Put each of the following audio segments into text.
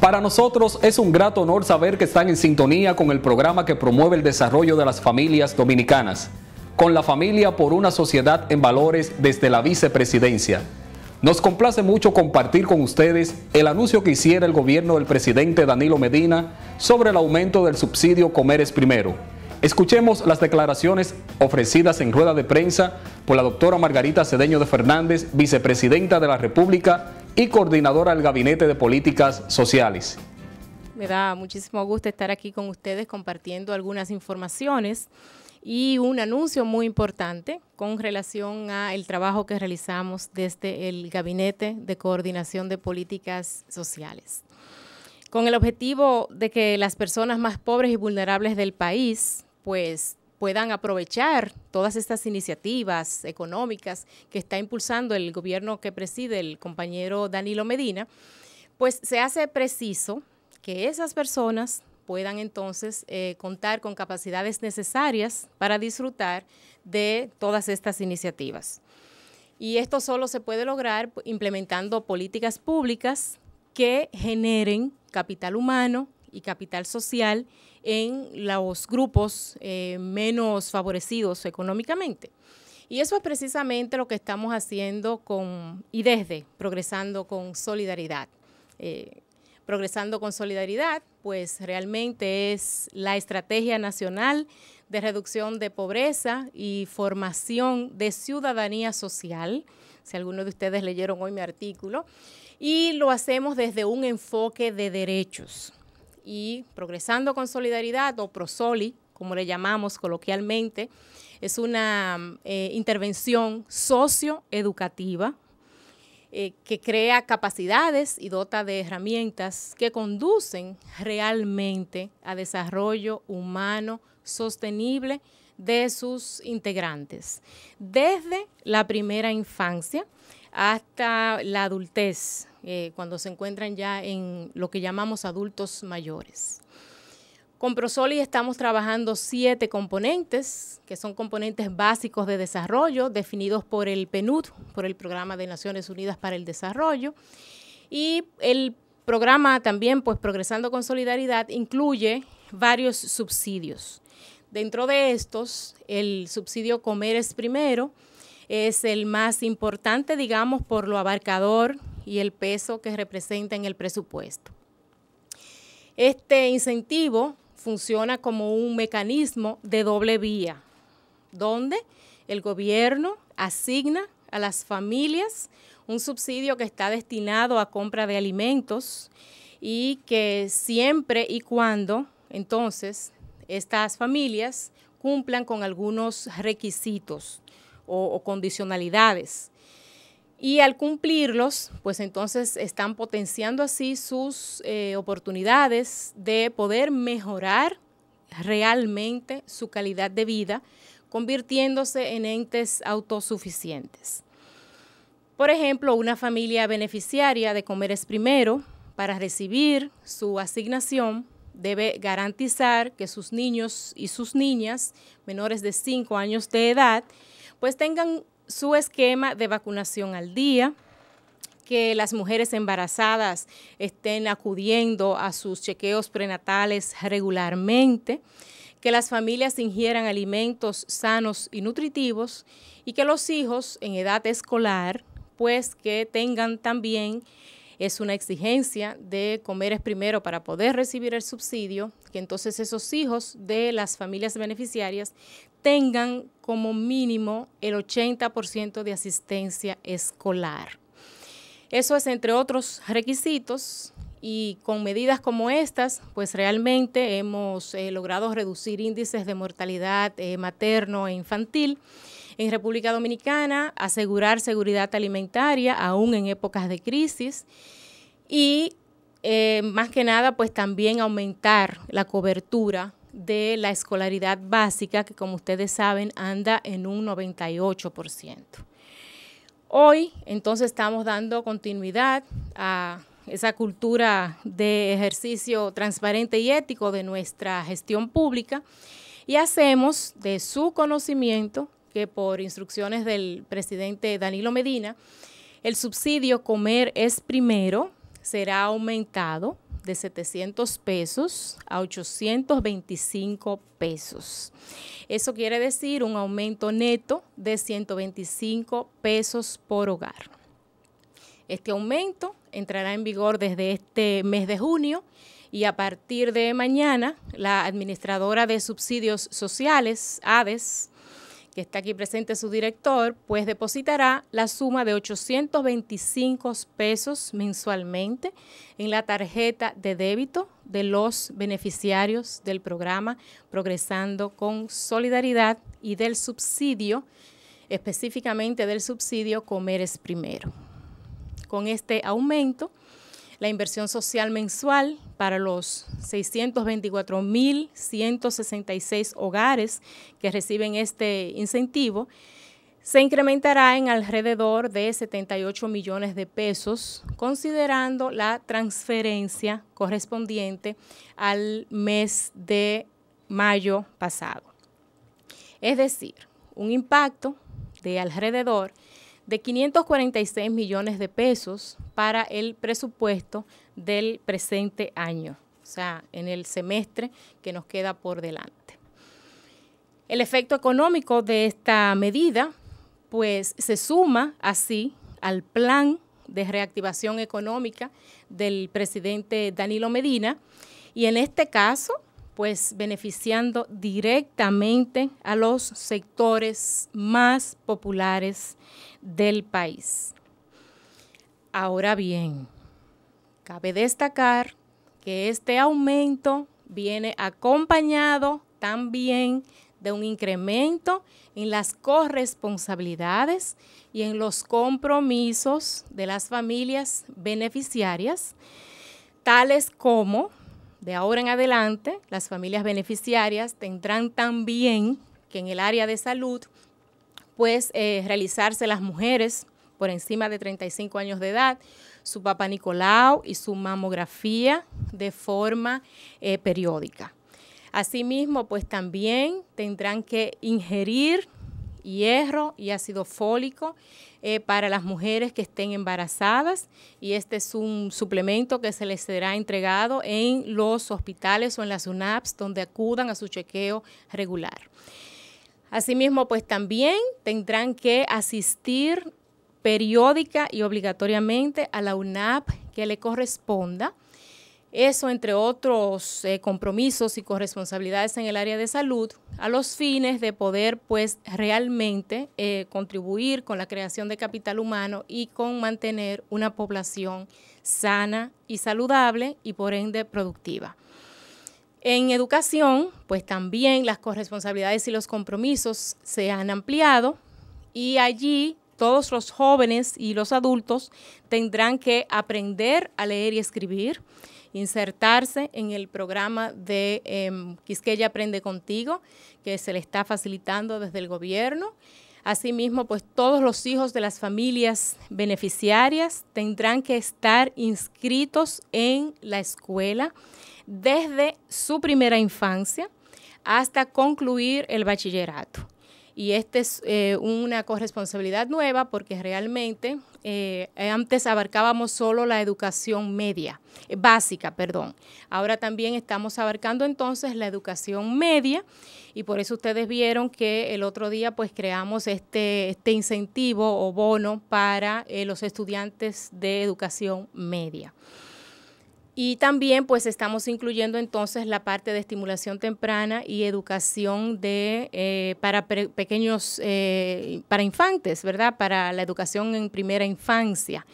Para nosotros es un grato honor saber que están en sintonía con el programa que promueve el desarrollo de las familias dominicanas, con la familia por una sociedad en valores desde la vicepresidencia. Nos complace mucho compartir con ustedes el anuncio que hiciera el gobierno del presidente Danilo Medina sobre el aumento del subsidio Comeres Primero. Escuchemos las declaraciones ofrecidas en rueda de prensa por la doctora Margarita Cedeño de Fernández, vicepresidenta de la República, y coordinadora del Gabinete de Políticas Sociales. Me da muchísimo gusto estar aquí con ustedes compartiendo algunas informaciones y un anuncio muy importante con relación al trabajo que realizamos desde el Gabinete de Coordinación de Políticas Sociales. Con el objetivo de que las personas más pobres y vulnerables del país pues puedan aprovechar todas estas iniciativas económicas que está impulsando el gobierno que preside el compañero Danilo Medina, pues se hace preciso que esas personas puedan entonces eh, contar con capacidades necesarias para disfrutar de todas estas iniciativas. Y esto solo se puede lograr implementando políticas públicas que generen capital humano y capital social en los grupos eh, menos favorecidos económicamente. Y eso es precisamente lo que estamos haciendo con y desde Progresando con Solidaridad. Eh, progresando con Solidaridad, pues realmente es la estrategia nacional de reducción de pobreza y formación de ciudadanía social. Si alguno de ustedes leyeron hoy mi artículo, y lo hacemos desde un enfoque de derechos y Progresando con Solidaridad o ProSoli, como le llamamos coloquialmente, es una eh, intervención socioeducativa eh, que crea capacidades y dota de herramientas que conducen realmente a desarrollo humano sostenible de sus integrantes. Desde la primera infancia, hasta la adultez, eh, cuando se encuentran ya en lo que llamamos adultos mayores. Con Prosoli estamos trabajando siete componentes, que son componentes básicos de desarrollo, definidos por el PNUD, por el Programa de Naciones Unidas para el Desarrollo. Y el programa también, pues Progresando con Solidaridad, incluye varios subsidios. Dentro de estos, el subsidio Comer es primero, es el más importante, digamos, por lo abarcador y el peso que representa en el presupuesto. Este incentivo funciona como un mecanismo de doble vía, donde el gobierno asigna a las familias un subsidio que está destinado a compra de alimentos y que siempre y cuando entonces estas familias cumplan con algunos requisitos o, condicionalidades. Y al cumplirlos, pues entonces están potenciando así sus eh, oportunidades de poder mejorar realmente su calidad de vida, convirtiéndose en entes autosuficientes. Por ejemplo, una familia beneficiaria de Comeres Primero, para recibir su asignación, debe garantizar que sus niños y sus niñas menores de 5 años de edad pues tengan su esquema de vacunación al día, que las mujeres embarazadas estén acudiendo a sus chequeos prenatales regularmente, que las familias ingieran alimentos sanos y nutritivos y que los hijos en edad escolar pues que tengan también es una exigencia de comer primero para poder recibir el subsidio, que entonces esos hijos de las familias beneficiarias tengan como mínimo el 80% de asistencia escolar. Eso es entre otros requisitos y con medidas como estas, pues realmente hemos eh, logrado reducir índices de mortalidad eh, materno e infantil en República Dominicana, asegurar seguridad alimentaria aún en épocas de crisis y eh, más que nada, pues también aumentar la cobertura de la escolaridad básica, que como ustedes saben anda en un 98%. Hoy entonces estamos dando continuidad a esa cultura de ejercicio transparente y ético de nuestra gestión pública y hacemos de su conocimiento que por instrucciones del presidente Danilo Medina, el subsidio Comer es Primero será aumentado de 700 pesos a 825 pesos. Eso quiere decir un aumento neto de 125 pesos por hogar. Este aumento entrará en vigor desde este mes de junio y a partir de mañana la administradora de subsidios sociales, ADES, que está aquí presente su director, pues depositará la suma de 825 pesos mensualmente en la tarjeta de débito de los beneficiarios del programa Progresando con Solidaridad y del subsidio, específicamente del subsidio Comeres Primero. Con este aumento, la inversión social mensual para los 624.166 hogares que reciben este incentivo se incrementará en alrededor de 78 millones de pesos, considerando la transferencia correspondiente al mes de mayo pasado. Es decir, un impacto de alrededor de 546 millones de pesos para el presupuesto del presente año, o sea, en el semestre que nos queda por delante. El efecto económico de esta medida, pues, se suma así al plan de reactivación económica del presidente Danilo Medina y en este caso, pues beneficiando directamente a los sectores más populares del país. Ahora bien, cabe destacar que este aumento viene acompañado también de un incremento en las corresponsabilidades y en los compromisos de las familias beneficiarias, tales como de ahora en adelante las familias beneficiarias tendrán también que en el área de salud pues eh, realizarse las mujeres por encima de 35 años de edad, su papá Nicolau y su mamografía de forma eh, periódica. Asimismo, pues también tendrán que ingerir hierro y ácido fólico eh, para las mujeres que estén embarazadas y este es un suplemento que se les será entregado en los hospitales o en las UNAPS donde acudan a su chequeo regular. Asimismo, pues también tendrán que asistir periódica y obligatoriamente a la UNAP que le corresponda. Eso, entre otros eh, compromisos y corresponsabilidades en el área de salud, a los fines de poder, pues, realmente eh, contribuir con la creación de capital humano y con mantener una población sana y saludable y, por ende, productiva. En educación, pues también las corresponsabilidades y los compromisos se han ampliado y allí todos los jóvenes y los adultos tendrán que aprender a leer y escribir, insertarse en el programa de em, Quisqueya Aprende Contigo, que se le está facilitando desde el gobierno. Asimismo, pues todos los hijos de las familias beneficiarias tendrán que estar inscritos en la escuela desde su primera infancia hasta concluir el bachillerato. Y esta es eh, una corresponsabilidad nueva porque realmente eh, antes abarcábamos solo la educación media, eh, básica, perdón. Ahora también estamos abarcando entonces la educación media y por eso ustedes vieron que el otro día pues creamos este, este incentivo o bono para los estudiantes de educación media. Y también pues estamos incluyendo entonces la parte de estimulación temprana y educación de eh, para pequeños, eh, para infantes, ¿verdad? Para la educación en primera infancia.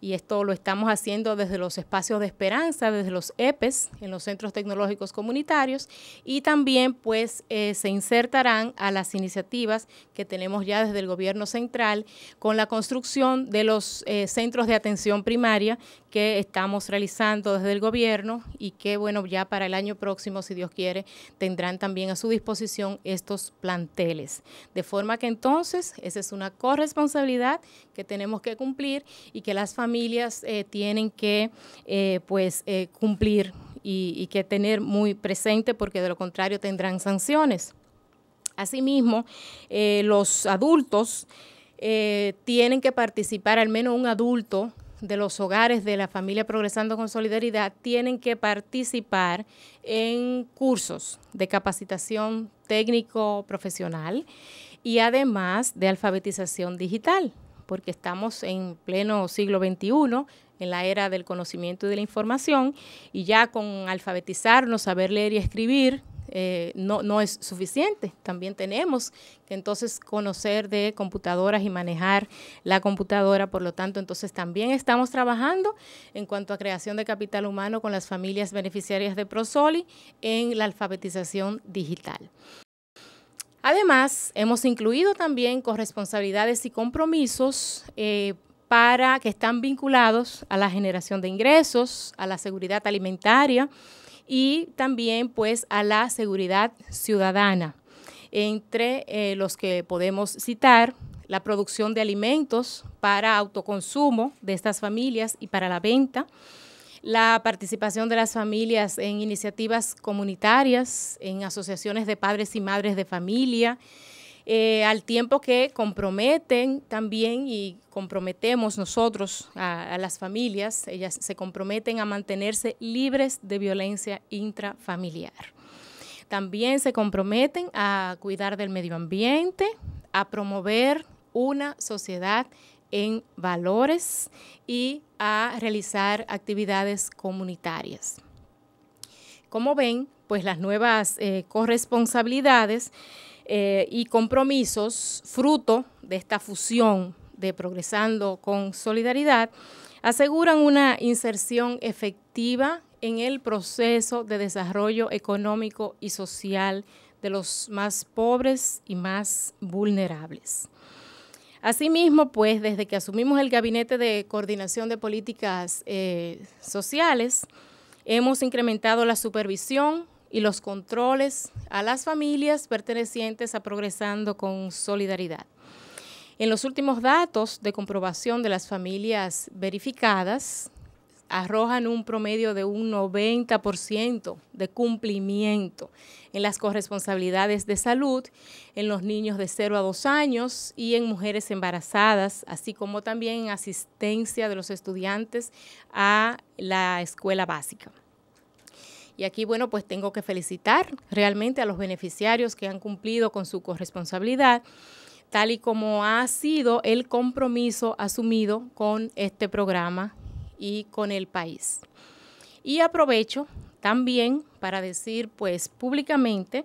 Y esto lo estamos haciendo desde los espacios de esperanza, desde los EPES, en los centros tecnológicos comunitarios, y también pues eh, se insertarán a las iniciativas que tenemos ya desde el gobierno central con la construcción de los centros de atención primaria que estamos realizando desde el gobierno y que, bueno, ya para el año próximo, si Dios quiere, tendrán también a su disposición estos planteles. De forma que entonces, esa es una corresponsabilidad que tenemos que cumplir y que las familias eh, tienen que, eh, pues, eh, cumplir y, que tener muy presente porque de lo contrario tendrán sanciones. Asimismo, los adultos tienen que participar, al menos un adulto, de los hogares de la familia Progresando con Solidaridad tienen que participar en cursos de capacitación técnico-profesional y además de alfabetización digital, porque estamos en pleno siglo XXI, en la era del conocimiento y de la información, y ya con alfabetizarnos, saber leer y escribir, eh, no, no es suficiente. También tenemos que entonces conocer de computadoras y manejar la computadora. Por lo tanto, entonces también estamos trabajando en cuanto a creación de capital humano con las familias beneficiarias de Prosoli en la alfabetización digital. Además, hemos incluido también corresponsabilidades y compromisos eh, para que están vinculados a la generación de ingresos, a la seguridad alimentaria, y también pues a la seguridad ciudadana. Entre eh, los que podemos citar, la producción de alimentos para autoconsumo de estas familias y para la venta, la participación de las familias en iniciativas comunitarias, en asociaciones de padres y madres de familia, eh, al tiempo que comprometen también y comprometemos nosotros a, las familias, ellas se comprometen a mantenerse libres de violencia intrafamiliar. También se comprometen a cuidar del medio ambiente, a promover una sociedad en valores y a realizar actividades comunitarias. Como ven, pues las nuevas eh, corresponsabilidades eh, y compromisos fruto de esta fusión de Progresando con Solidaridad aseguran una inserción efectiva en el proceso de desarrollo económico y social de los más pobres y más vulnerables. Asimismo, pues desde que asumimos el Gabinete de Coordinación de Políticas eh, Sociales, hemos incrementado la supervisión, y los controles a las familias pertenecientes a Progresando con Solidaridad. En los últimos datos de comprobación de las familias verificadas, arrojan un promedio de un 90% de cumplimiento en las corresponsabilidades de salud en los niños de 0 a 2 años y en mujeres embarazadas, así como también en asistencia de los estudiantes a la escuela básica. Y aquí, bueno, pues tengo que felicitar realmente a los beneficiarios que han cumplido con su corresponsabilidad tal y como ha sido el compromiso asumido con este programa y con el país. Y aprovecho también para decir pues públicamente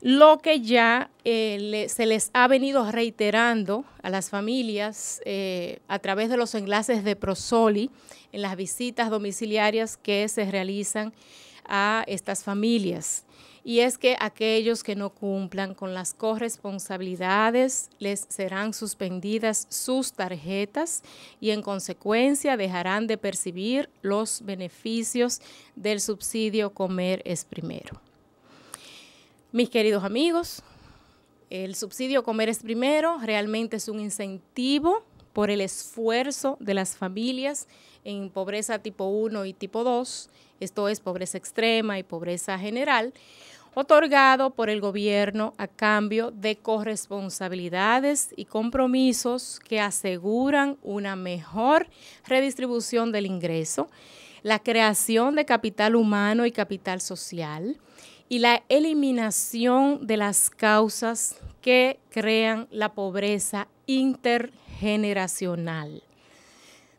lo que ya eh, se les ha venido reiterando a las familias eh, a través de los enlaces de Prosoli en las visitas domiciliarias que se realizan a estas familias. Y es que aquellos que no cumplan con las corresponsabilidades les serán suspendidas sus tarjetas y en consecuencia dejarán de percibir los beneficios del subsidio Comer es Primero. Mis queridos amigos, el subsidio Comer es Primero realmente es un incentivo por el esfuerzo de las familias en pobreza tipo 1 y tipo 2 esto es pobreza extrema y pobreza general, otorgado por el gobierno a cambio de corresponsabilidades y compromisos que aseguran una mejor redistribución del ingreso, la creación de capital humano y capital social y la eliminación de las causas que crean la pobreza intergeneracional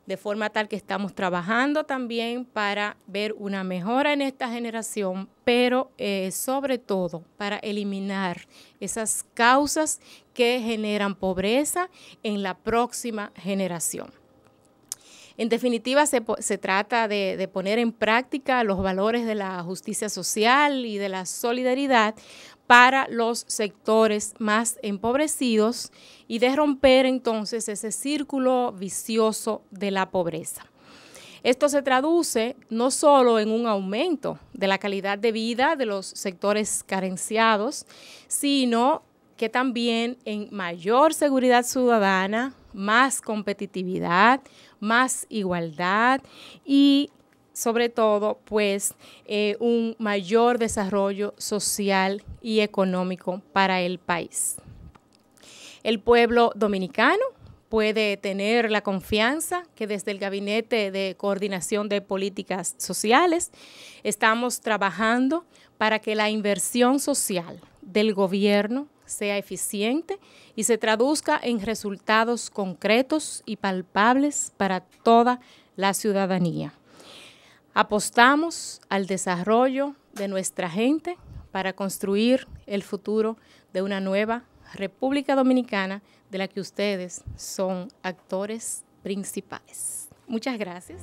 de forma tal que estamos trabajando también para ver una mejora en esta generación, pero eh, sobre todo para eliminar esas causas que generan pobreza en la próxima generación. En definitiva, se, trata de, de, poner en práctica los valores de la justicia social y de la solidaridad para los sectores más empobrecidos y de romper entonces ese círculo vicioso de la pobreza. Esto se traduce no solo en un aumento de la calidad de vida de los sectores carenciados, sino que también en mayor seguridad ciudadana, más competitividad, más igualdad y sobre todo, pues, eh, un mayor desarrollo social y económico para el país. El pueblo dominicano puede tener la confianza que desde el Gabinete de Coordinación de Políticas Sociales estamos trabajando para que la inversión social del gobierno sea eficiente y se traduzca en resultados concretos y palpables para toda la ciudadanía. Apostamos al desarrollo de nuestra gente para construir el futuro de una nueva República Dominicana de la que ustedes son actores principales. Muchas gracias.